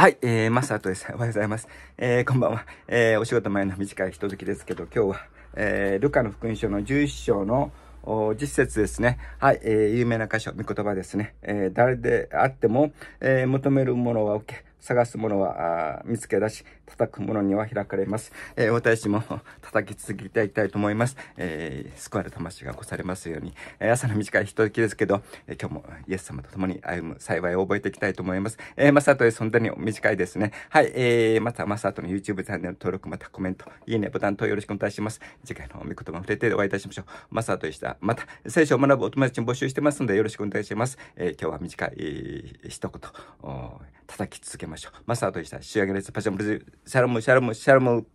はい、えー、マスターとです。おはようございます。えー、こんばんは。えー、お仕事前の短いひと月ですけど、今日は、えー、ルカの福音書の11章の、実説ですね。はい、えー、有名な箇所、御言葉ですね。えー、誰であっても、えー、求めるものは受け、探す者は見つけ出し、叩く者には開かれます。えー、私も叩き続けていきたいと思います。えー、救われ魂がこされますように。えー、朝の短いひとですけど、え今日もイエス様と共に歩む幸いを覚えていきたいと思います。えー、マサトです。本当に短いですね。はい、えー、またマサトの YouTube チャンネル登録、またコメント、いいねボタン等よろしくお願いします。次回のお見言葉を触れてお会いいたしましょう。マサトでした。また、聖書を学ぶお友達も募集してますのでよろしくお願いします。え今日は短い、えー、一言。叩き続けましょう。マスターとした仕上げです。パシャムルズ、シャラムシャラムシャラム。